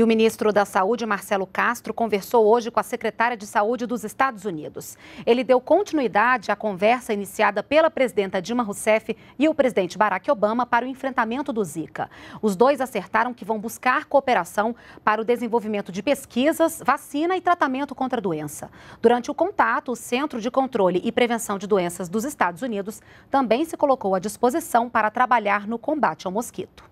E o ministro da Saúde, Marcelo Castro, conversou hoje com a secretária de Saúde dos Estados Unidos. Ele deu continuidade à conversa iniciada pela presidenta Dilma Rousseff e o presidente Barack Obama para o enfrentamento do Zika. Os dois acertaram que vão buscar cooperação para o desenvolvimento de pesquisas, vacina e tratamento contra a doença. Durante o contato, o Centro de Controle e Prevenção de Doenças dos Estados Unidos também se colocou à disposição para trabalhar no combate ao mosquito.